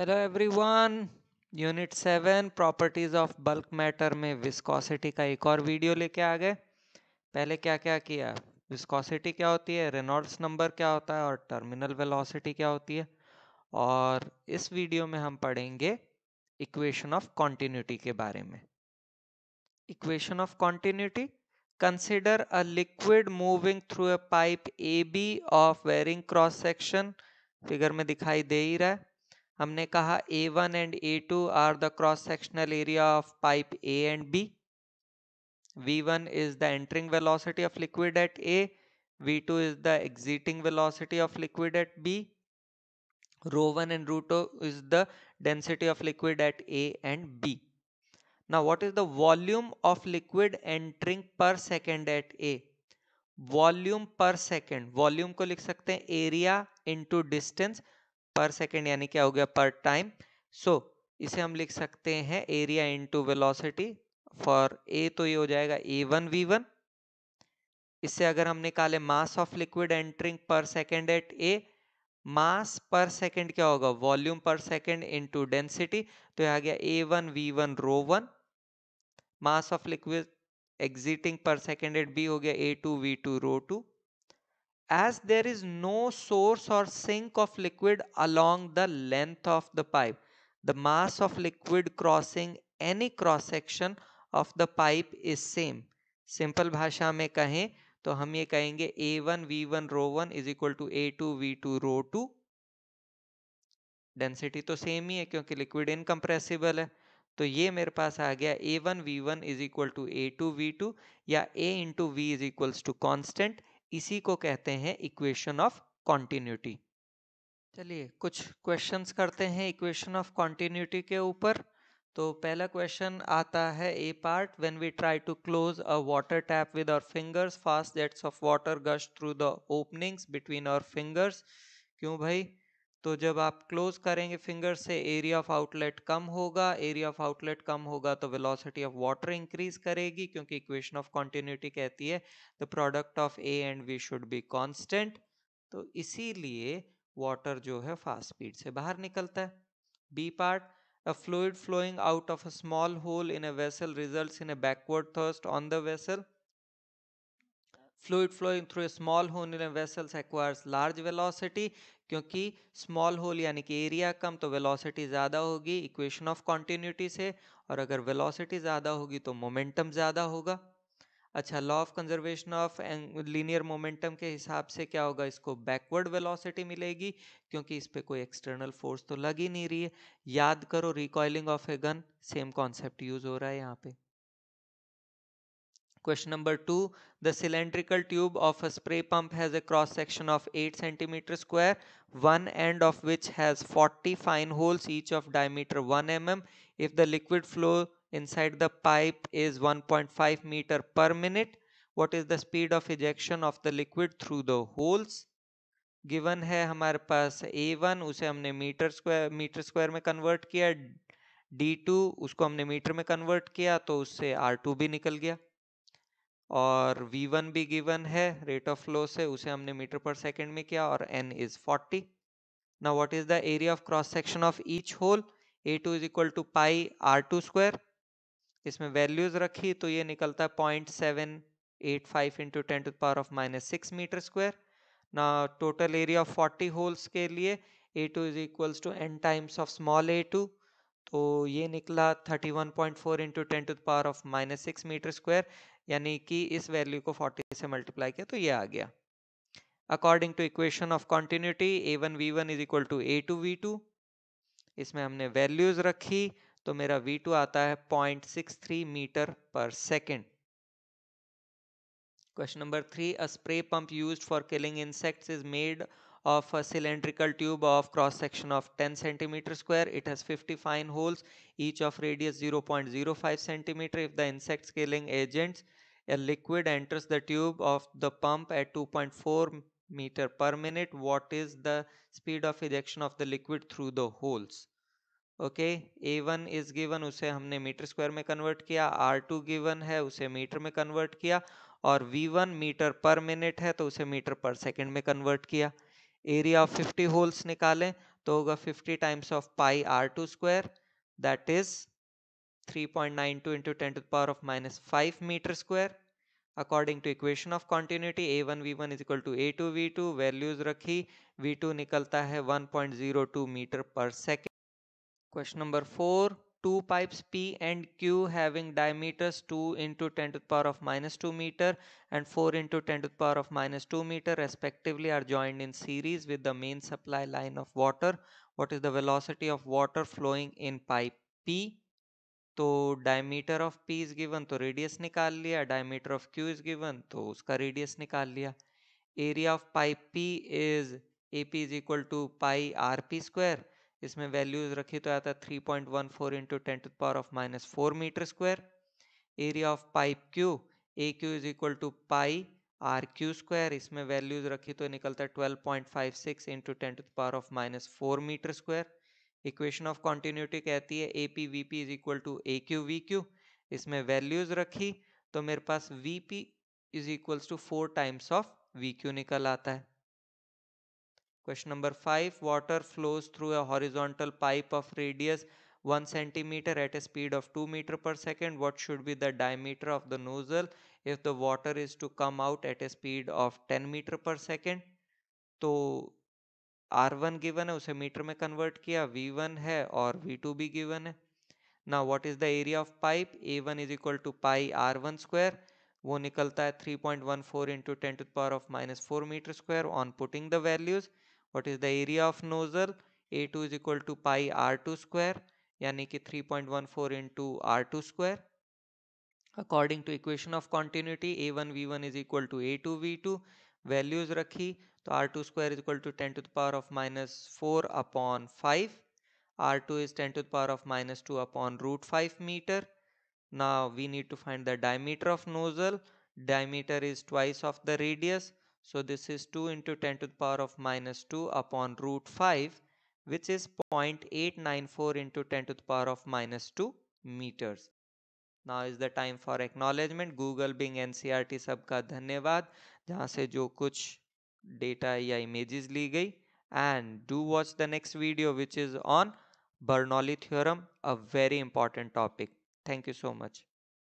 Hello everyone unit seven properties of bulk matter में viscosity का एक और वीडियो लेके आ गए पहले क्या क्या किया विस्कोसिटी क्या होती है रेनॉल्ड्स नंबर क्या होता है और टर्मिनल वेलोसिटी क्या होती है और इस वीडियो में हम पढ़ेंगे इक्वेशन ऑफ कॉन्टीन्यूटी के बारे में equation of continuity consider a liquid moving through a pipe A B of varying cross section figure में दिखाई दे ही रहा है हमने कहा A one and A two are the cross sectional area of pipe A and B V one is the entering velocity of liquid at A V two is the exiting velocity of liquid at B rho one and rho two is the density of liquid at A and B ना what is the volume of liquid entering per second at A volume per second volume को लिख सकते हैं area into distance per second यानी क्या हो गया पर टाइम सो इसे हम लिख सकते हैं area into velocity for A तो ये हो जाएगा ए वन वी वन इससे अगर हम निकाले mass of liquid entering per second at A mass per second क्या होगा volume per second into density तो आ गया A one V one rho one mass of liquid exiting per second at B हो गया A two V two rho two as there is no source or sink of liquid along the length of the pipe, the mass of liquid crossing any cross section of the pipe is same simple bhasha mein kahe to hum ye kahenge a1 v1 rho1 is equal to a2 v2 rho2 A two V two rho two density तो same ही है क्योंकि liquid incompressible है तो ये मेरे पास आ गया A one V one is equal to A two V two या A into V is equals to constant इसी को कहते हैं इक्वेशन ऑफ कॉन्टिन्यूटी चलिए कुछ क्वेश्चंस करते हैं इक्वेशन ऑफ कॉन्टिन्यूटी के ऊपर तो पहला क्वेश्चन आता है A part when we try to close a water tap with our fingers fast jets of water gush through the openings between our fingers क्यों भाई तो जब आप क्लोज करेंगे फिंगर से एरिया ऑफ आउटलेट कम होगा एरिया ऑफ आउटलेट कम होगा तो वेलोसिटी ऑफ वाटर इंक्रीज करेगी क्योंकि इक्वेशन ऑफ कॉन्टिन्यूटी कहती है the product of A and V should be constant तो इसीलिए वाटर जो है फास्ट स्पीड से बाहर निकलता है B part a fluid flowing out of a small hole in a vessel result in a backward thirst on the vessel fluid flowing through a small hole in vessels acquires large velocity क्योंकि small hole यानी कि area कम तो velocity ज़्यादा होगी equation of continuity से और अगर velocity ज़्यादा होगी तो मोमेंटम ज़्यादा होगा अच्छा law of conservation of linear momentum के हिसाब से क्या होगा इसको बैकवर्ड वेलोसिटी मिलेगी क्योंकि इस पर कोई एक्सटर्नल फोर्स तो लग ही नहीं रही है याद करो recoiling of a gun same concept use हो रहा है यहाँ पे Question number 2. The cylindrical tube of a spray pump has a cross section of 8 cm square, one end of which has 40 fine holes each of diameter 1 mm. If the liquid flow inside the pipe is 1.5 meter per minute, what is the speed of ejection of the liquid through the holes? Given है हमारे पास A one उसे हमने metre square metre square में convert किया D two उसको हमने metre में कन्वर्ट किया तो उससे आर टू भी निकल गया और वी वन भी गिवन है रेट ऑफ फ्लो से उसे हमने मीटर पर सेकेंड में किया और एन इज फोर्टी ना what is the area of cross section of each hole A two is equal to pi R two square इसमें वैल्यूज रखी तो ये निकलता है point seven eight five into ten to power of minus six metre square ना total area of forty holes के लिए A two is equals to N times of small A two तो ये निकला 31.4 one point four into ten to power of minus six metre square यानी कि इस value को 40 से मल्टीप्लाई किया तो ये आ गया according to equation of continuity A one V one is equal to A two V two इसमें हमने वैल्यूज रखी तो मेरा वी टू आता है point six three metre per second question number three a spray pump use for killing insects is made of a cylindrical tube of cross section of 10 cm square. It has 50 fine holes, each of radius 0.05 cm If the insect killing agents, a liquid enters the tube of the pump at 2.4 meter per minute. What is the speed of ejection of the liquid through the holes? Okay A one is given उसे हमने metre square में convert किया R two given है उसे metre में convert किया और V one metre per minute है तो उसे मीटर पर सेकंड में कन्वर्ट किया एरिया ऑफ 50 होल्स निकालें तो होगा 50 times of pi R two square that is 3.92 point nine two into ten to power of minus five metre square according to equation of continuity A one V one is equal to A two V two values रखी V two निकलता है one point zero two metre per second question number four two pipes P and Q having diameters 2 into 10 to the power of minus 2 meter and 4 into 10 to the power of minus 2 meter respectively are joined in series with the main supply line of water. What is the velocity of water flowing in pipe P? So diameter of P is given, so radius nikal liya. Diameter of Q is given, so uska radius nikal liya. Area of pipe P is A P is equal to pi R P square. इसमें values रखी तो आता है three point one four into ten to power of minus four metre square area of pipe Q A Q is equal to pi R Q square इसमें values रखी तो निकलता है twelve point five six into ten to power of minus four metre square equation of continuity कहती है A P V P is equal to A Q V Q इसमें values रखी तो मेरे पास V P is equals to four times of V Q निकल आता है question number five water flows through a horizontal pipe of radius one centimetre at a speed of two metre per second what should be the diameter of the nozzle if the water is to come out at a speed of ten metre per second तो R one given है उसे metre में convert किया we one है और we to भी given है ना what is the area of pipe A one is equal to pi R one square वो निकलता है three point one four into ten to the power of minus four metre square on putting the values what is the area of nozzle a2 is equal to pi r2 square yani ki 3.14 into r2 square according to equation of continuity a1 v1 is equal to a2 v2 values रखी so r2 square is equal to 10 to the power of minus 4 upon 5 r2 is 10 to the power of minus 2 upon root 5 meter now we need to find the diameter of nozzle diameter is twice of the radius so this is 2 into 10 to the power of minus 2 upon root 5 which is 0.894 into 10 to the power of minus 2 meters. Now is the time for acknowledgement. Google Bing NCRT सबका धन्यवाद जहाँ se jo kuch data ya images li गई and do watch the next video which is on Bernoulli theorem a very important topic. Thank you so much.